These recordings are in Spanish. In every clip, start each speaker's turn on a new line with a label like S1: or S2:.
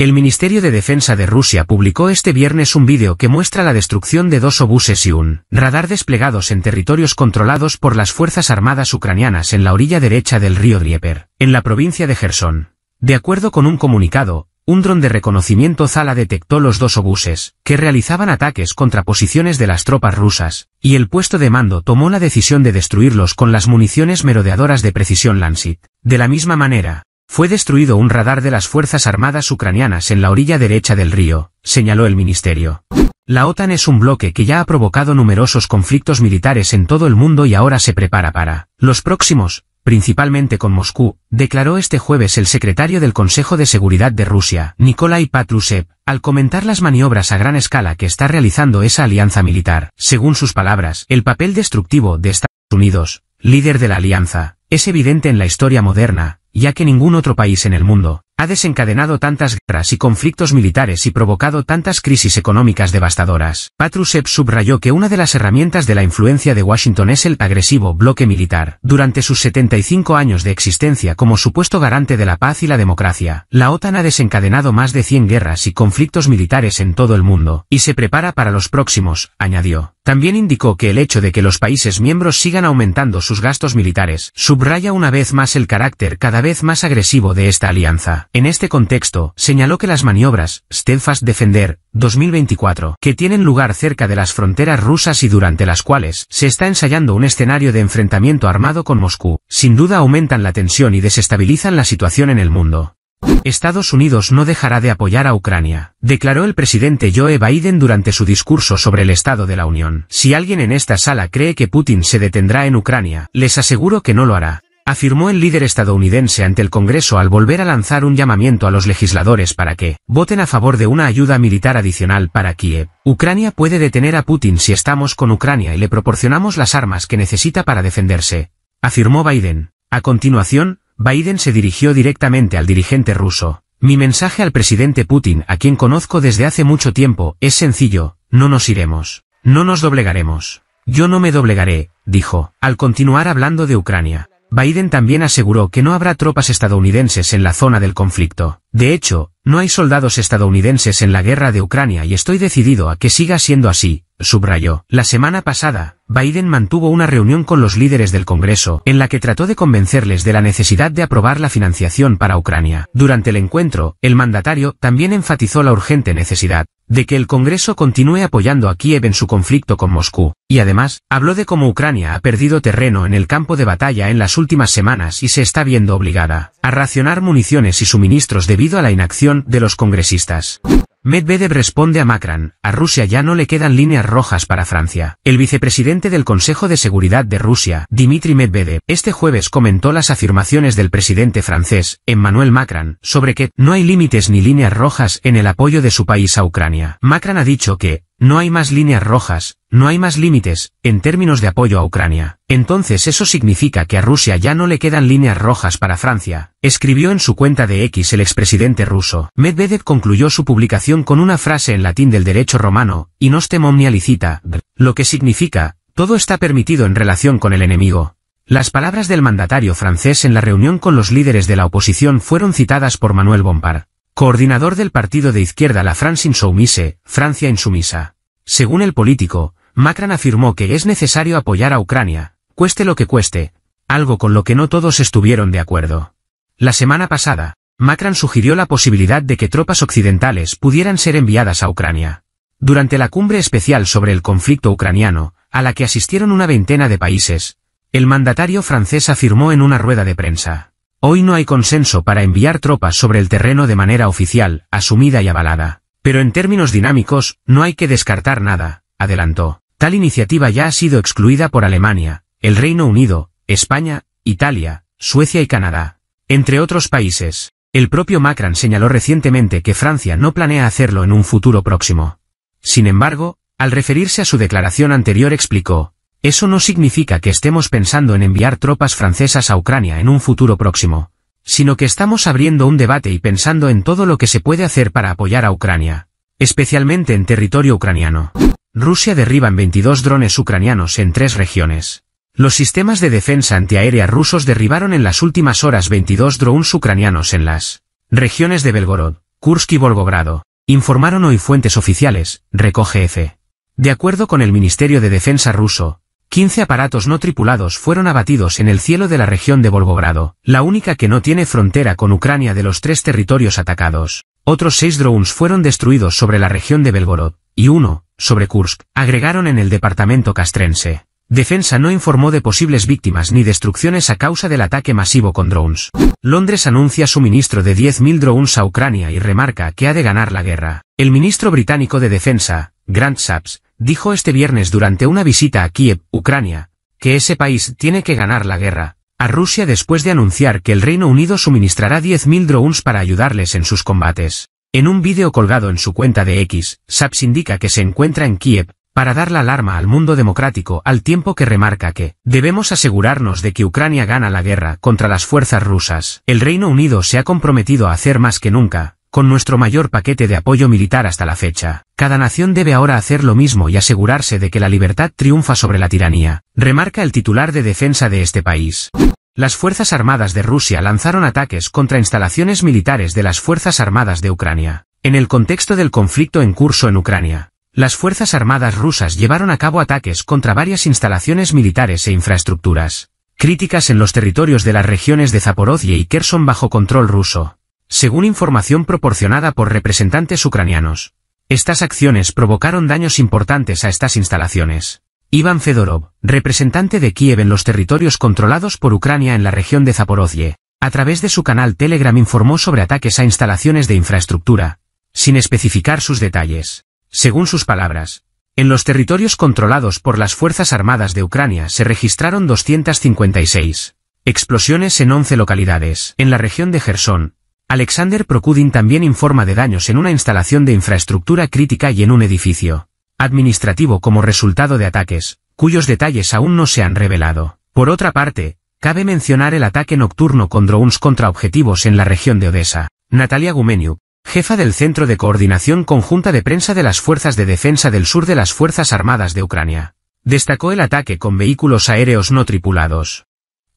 S1: El Ministerio de Defensa de Rusia publicó este viernes un vídeo que muestra la destrucción de dos obuses y un radar desplegados en territorios controlados por las Fuerzas Armadas ucranianas en la orilla derecha del río Dnieper, en la provincia de Gerson. De acuerdo con un comunicado, un dron de reconocimiento Zala detectó los dos obuses, que realizaban ataques contra posiciones de las tropas rusas, y el puesto de mando tomó la decisión de destruirlos con las municiones merodeadoras de precisión Lancet. De la misma manera, fue destruido un radar de las Fuerzas Armadas ucranianas en la orilla derecha del río, señaló el ministerio. La OTAN es un bloque que ya ha provocado numerosos conflictos militares en todo el mundo y ahora se prepara para los próximos, principalmente con Moscú, declaró este jueves el secretario del Consejo de Seguridad de Rusia, Nikolai Patrushev, al comentar las maniobras a gran escala que está realizando esa alianza militar. Según sus palabras, el papel destructivo de Estados Unidos, líder de la alianza, es evidente en la historia moderna, ya que ningún otro país en el mundo ha desencadenado tantas guerras y conflictos militares y provocado tantas crisis económicas devastadoras. Patrushev subrayó que una de las herramientas de la influencia de Washington es el agresivo bloque militar. Durante sus 75 años de existencia como supuesto garante de la paz y la democracia, la OTAN ha desencadenado más de 100 guerras y conflictos militares en todo el mundo, y se prepara para los próximos, añadió. También indicó que el hecho de que los países miembros sigan aumentando sus gastos militares, subraya una vez más el carácter cada vez más agresivo de esta alianza. En este contexto, señaló que las maniobras, Steadfast Defender, 2024, que tienen lugar cerca de las fronteras rusas y durante las cuales se está ensayando un escenario de enfrentamiento armado con Moscú, sin duda aumentan la tensión y desestabilizan la situación en el mundo. Estados Unidos no dejará de apoyar a Ucrania, declaró el presidente Joe Biden durante su discurso sobre el Estado de la Unión. Si alguien en esta sala cree que Putin se detendrá en Ucrania, les aseguro que no lo hará afirmó el líder estadounidense ante el Congreso al volver a lanzar un llamamiento a los legisladores para que voten a favor de una ayuda militar adicional para Kiev. Ucrania puede detener a Putin si estamos con Ucrania y le proporcionamos las armas que necesita para defenderse, afirmó Biden. A continuación, Biden se dirigió directamente al dirigente ruso. Mi mensaje al presidente Putin, a quien conozco desde hace mucho tiempo, es sencillo, no nos iremos. No nos doblegaremos. Yo no me doblegaré, dijo, al continuar hablando de Ucrania. Biden también aseguró que no habrá tropas estadounidenses en la zona del conflicto. De hecho, no hay soldados estadounidenses en la guerra de Ucrania y estoy decidido a que siga siendo así, subrayó. La semana pasada, Biden mantuvo una reunión con los líderes del Congreso, en la que trató de convencerles de la necesidad de aprobar la financiación para Ucrania. Durante el encuentro, el mandatario también enfatizó la urgente necesidad de que el Congreso continúe apoyando a Kiev en su conflicto con Moscú, y además, habló de cómo Ucrania ha perdido terreno en el campo de batalla en las últimas semanas y se está viendo obligada a racionar municiones y suministros debido a la inacción de los congresistas. Medvedev responde a Macron, a Rusia ya no le quedan líneas rojas para Francia. El vicepresidente del Consejo de Seguridad de Rusia, Dmitry Medvedev, este jueves comentó las afirmaciones del presidente francés, Emmanuel Macron, sobre que no hay límites ni líneas rojas en el apoyo de su país a Ucrania. Macron ha dicho que, no hay más líneas rojas, no hay más límites, en términos de apoyo a Ucrania. Entonces eso significa que a Rusia ya no le quedan líneas rojas para Francia, escribió en su cuenta de X el expresidente ruso. Medvedev concluyó su publicación con una frase en latín del derecho romano, y no omnia licita, lo que significa, todo está permitido en relación con el enemigo. Las palabras del mandatario francés en la reunión con los líderes de la oposición fueron citadas por Manuel Bompar. Coordinador del partido de izquierda La France Insoumise, Francia Insumisa. Según el político, Macron afirmó que es necesario apoyar a Ucrania, cueste lo que cueste, algo con lo que no todos estuvieron de acuerdo. La semana pasada, Macron sugirió la posibilidad de que tropas occidentales pudieran ser enviadas a Ucrania. Durante la cumbre especial sobre el conflicto ucraniano, a la que asistieron una veintena de países, el mandatario francés afirmó en una rueda de prensa. Hoy no hay consenso para enviar tropas sobre el terreno de manera oficial, asumida y avalada. Pero en términos dinámicos, no hay que descartar nada, adelantó. Tal iniciativa ya ha sido excluida por Alemania, el Reino Unido, España, Italia, Suecia y Canadá, entre otros países. El propio Macron señaló recientemente que Francia no planea hacerlo en un futuro próximo. Sin embargo, al referirse a su declaración anterior explicó, eso no significa que estemos pensando en enviar tropas francesas a Ucrania en un futuro próximo, sino que estamos abriendo un debate y pensando en todo lo que se puede hacer para apoyar a Ucrania, especialmente en territorio ucraniano. Rusia derriba en 22 drones ucranianos en tres regiones. Los sistemas de defensa antiaérea rusos derribaron en las últimas horas 22 drones ucranianos en las regiones de Belgorod, Kursk y Volgogrado, informaron hoy fuentes oficiales, recoge EFE. De acuerdo con el Ministerio de Defensa ruso, 15 aparatos no tripulados fueron abatidos en el cielo de la región de Volgogrado, la única que no tiene frontera con Ucrania de los tres territorios atacados. Otros seis drones fueron destruidos sobre la región de Belgorod, y uno, sobre Kursk, agregaron en el departamento castrense. Defensa no informó de posibles víctimas ni destrucciones a causa del ataque masivo con drones. Londres anuncia suministro de 10.000 drones a Ucrania y remarca que ha de ganar la guerra. El ministro británico de Defensa, Grant Saps, dijo este viernes durante una visita a Kiev, Ucrania, que ese país tiene que ganar la guerra, a Rusia después de anunciar que el Reino Unido suministrará 10.000 drones para ayudarles en sus combates. En un vídeo colgado en su cuenta de X, Saps indica que se encuentra en Kiev, para dar la alarma al mundo democrático al tiempo que remarca que debemos asegurarnos de que Ucrania gana la guerra contra las fuerzas rusas. El Reino Unido se ha comprometido a hacer más que nunca, con nuestro mayor paquete de apoyo militar hasta la fecha. Cada nación debe ahora hacer lo mismo y asegurarse de que la libertad triunfa sobre la tiranía, remarca el titular de defensa de este país. Las Fuerzas Armadas de Rusia lanzaron ataques contra instalaciones militares de las Fuerzas Armadas de Ucrania. En el contexto del conflicto en curso en Ucrania, las Fuerzas Armadas rusas llevaron a cabo ataques contra varias instalaciones militares e infraestructuras críticas en los territorios de las regiones de Zaporozhye y Kherson bajo control ruso según información proporcionada por representantes ucranianos, estas acciones provocaron daños importantes a estas instalaciones. Ivan Fedorov, representante de Kiev en los territorios controlados por Ucrania en la región de Zaporozhye, a través de su canal Telegram informó sobre ataques a instalaciones de infraestructura, sin especificar sus detalles. Según sus palabras, en los territorios controlados por las Fuerzas Armadas de Ucrania se registraron 256 explosiones en 11 localidades. En la región de Gerson, Alexander Prokudin también informa de daños en una instalación de infraestructura crítica y en un edificio administrativo como resultado de ataques, cuyos detalles aún no se han revelado. Por otra parte, cabe mencionar el ataque nocturno con drones contra objetivos en la región de Odessa. Natalia Gumeniuk, jefa del Centro de Coordinación Conjunta de Prensa de las Fuerzas de Defensa del Sur de las Fuerzas Armadas de Ucrania, destacó el ataque con vehículos aéreos no tripulados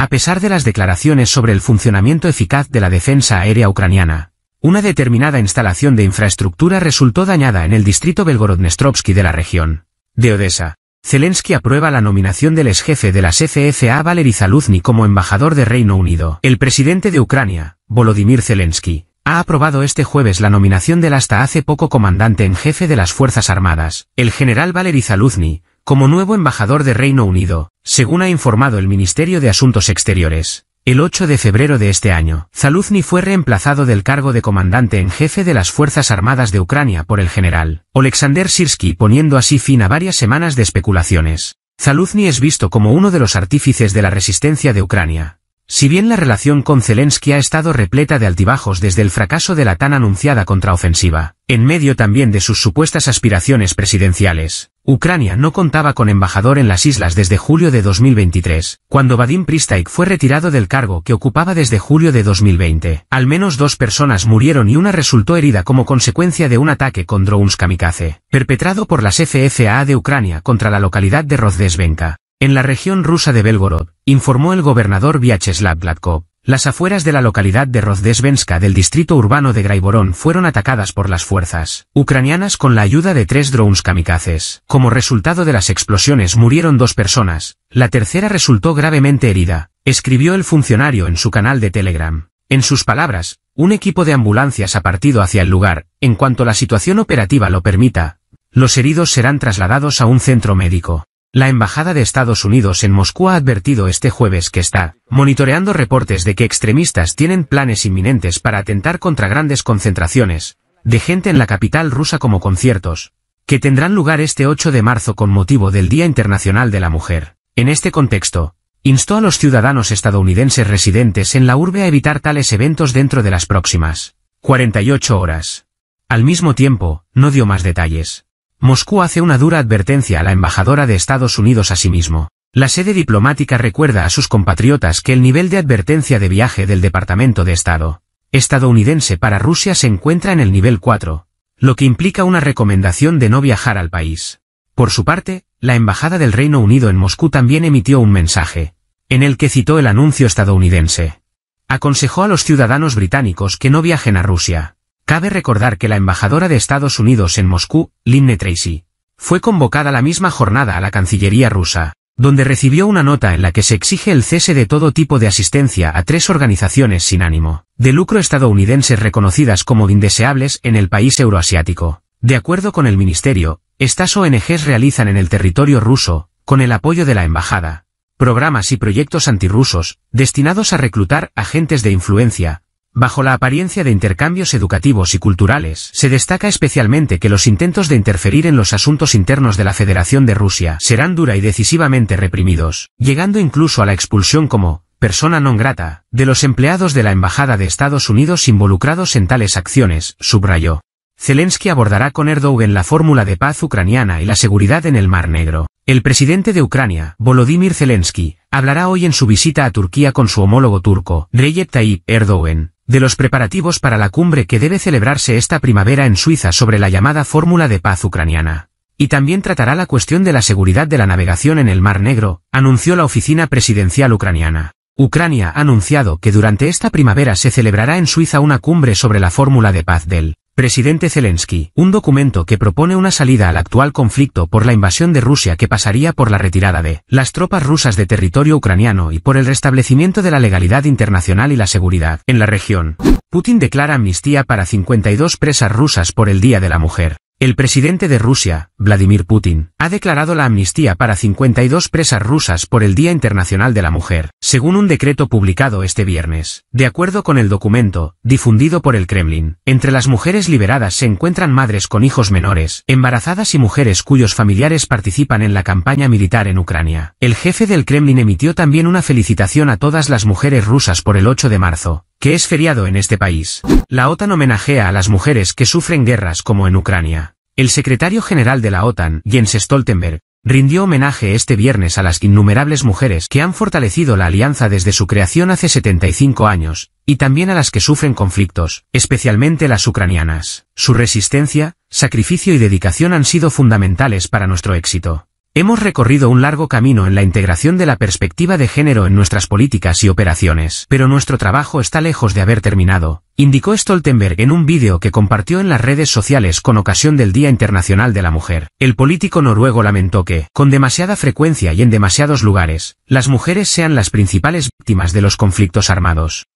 S1: a pesar de las declaraciones sobre el funcionamiento eficaz de la defensa aérea ucraniana, una determinada instalación de infraestructura resultó dañada en el distrito Belgorodnestrovsky de la región de Odessa. Zelensky aprueba la nominación del exjefe de las FFA Valery Zaluzny como embajador de Reino Unido. El presidente de Ucrania, Volodymyr Zelensky, ha aprobado este jueves la nominación del hasta hace poco comandante en jefe de las Fuerzas Armadas, el general Valery Zaluzny, como nuevo embajador de Reino Unido, según ha informado el Ministerio de Asuntos Exteriores. El 8 de febrero de este año, Zaluzny fue reemplazado del cargo de comandante en jefe de las Fuerzas Armadas de Ucrania por el general Oleksandr Sirsky, poniendo así fin a varias semanas de especulaciones. Zaluzny es visto como uno de los artífices de la resistencia de Ucrania, si bien la relación con Zelensky ha estado repleta de altibajos desde el fracaso de la tan anunciada contraofensiva, en medio también de sus supuestas aspiraciones presidenciales, Ucrania no contaba con embajador en las islas desde julio de 2023, cuando Vadim Pristaik fue retirado del cargo que ocupaba desde julio de 2020. Al menos dos personas murieron y una resultó herida como consecuencia de un ataque con drones kamikaze, perpetrado por las FFAA de Ucrania contra la localidad de Rozdesvenka. En la región rusa de Belgorod, informó el gobernador Vyacheslav Gladkov, las afueras de la localidad de Rozdesvenska del distrito urbano de Graiborón fueron atacadas por las fuerzas ucranianas con la ayuda de tres drones kamikazes. Como resultado de las explosiones murieron dos personas, la tercera resultó gravemente herida, escribió el funcionario en su canal de Telegram. En sus palabras, un equipo de ambulancias ha partido hacia el lugar, en cuanto la situación operativa lo permita. Los heridos serán trasladados a un centro médico. La Embajada de Estados Unidos en Moscú ha advertido este jueves que está monitoreando reportes de que extremistas tienen planes inminentes para atentar contra grandes concentraciones de gente en la capital rusa como conciertos, que tendrán lugar este 8 de marzo con motivo del Día Internacional de la Mujer. En este contexto, instó a los ciudadanos estadounidenses residentes en la urbe a evitar tales eventos dentro de las próximas 48 horas. Al mismo tiempo, no dio más detalles. Moscú hace una dura advertencia a la embajadora de Estados Unidos a sí mismo. La sede diplomática recuerda a sus compatriotas que el nivel de advertencia de viaje del Departamento de Estado estadounidense para Rusia se encuentra en el nivel 4, lo que implica una recomendación de no viajar al país. Por su parte, la Embajada del Reino Unido en Moscú también emitió un mensaje, en el que citó el anuncio estadounidense. Aconsejó a los ciudadanos británicos que no viajen a Rusia. Cabe recordar que la embajadora de Estados Unidos en Moscú, Lynne Tracy, fue convocada la misma jornada a la Cancillería rusa, donde recibió una nota en la que se exige el cese de todo tipo de asistencia a tres organizaciones sin ánimo de lucro estadounidenses reconocidas como indeseables en el país euroasiático. De acuerdo con el ministerio, estas ONGs realizan en el territorio ruso, con el apoyo de la embajada, programas y proyectos antirrusos, destinados a reclutar agentes de influencia, Bajo la apariencia de intercambios educativos y culturales, se destaca especialmente que los intentos de interferir en los asuntos internos de la Federación de Rusia serán dura y decisivamente reprimidos, llegando incluso a la expulsión como persona non grata de los empleados de la Embajada de Estados Unidos involucrados en tales acciones, subrayó. Zelensky abordará con Erdogan la fórmula de paz ucraniana y la seguridad en el Mar Negro. El presidente de Ucrania, Volodymyr Zelensky, hablará hoy en su visita a Turquía con su homólogo turco, Recep Tayyip Erdogan, de los preparativos para la cumbre que debe celebrarse esta primavera en Suiza sobre la llamada fórmula de paz ucraniana. Y también tratará la cuestión de la seguridad de la navegación en el Mar Negro, anunció la oficina presidencial ucraniana. Ucrania ha anunciado que durante esta primavera se celebrará en Suiza una cumbre sobre la fórmula de paz del Presidente Zelensky, un documento que propone una salida al actual conflicto por la invasión de Rusia que pasaría por la retirada de las tropas rusas de territorio ucraniano y por el restablecimiento de la legalidad internacional y la seguridad en la región. Putin declara amnistía para 52 presas rusas por el Día de la Mujer. El presidente de Rusia, Vladimir Putin, ha declarado la amnistía para 52 presas rusas por el Día Internacional de la Mujer, según un decreto publicado este viernes. De acuerdo con el documento, difundido por el Kremlin, entre las mujeres liberadas se encuentran madres con hijos menores, embarazadas y mujeres cuyos familiares participan en la campaña militar en Ucrania. El jefe del Kremlin emitió también una felicitación a todas las mujeres rusas por el 8 de marzo, que es feriado en este país. La OTAN homenajea a las mujeres que sufren guerras como en Ucrania. El secretario general de la OTAN, Jens Stoltenberg, rindió homenaje este viernes a las innumerables mujeres que han fortalecido la alianza desde su creación hace 75 años, y también a las que sufren conflictos, especialmente las ucranianas. Su resistencia, sacrificio y dedicación han sido fundamentales para nuestro éxito. Hemos recorrido un largo camino en la integración de la perspectiva de género en nuestras políticas y operaciones, pero nuestro trabajo está lejos de haber terminado, indicó Stoltenberg en un vídeo que compartió en las redes sociales con ocasión del Día Internacional de la Mujer. El político noruego lamentó que, con demasiada frecuencia y en demasiados lugares, las mujeres sean las principales víctimas de los conflictos armados.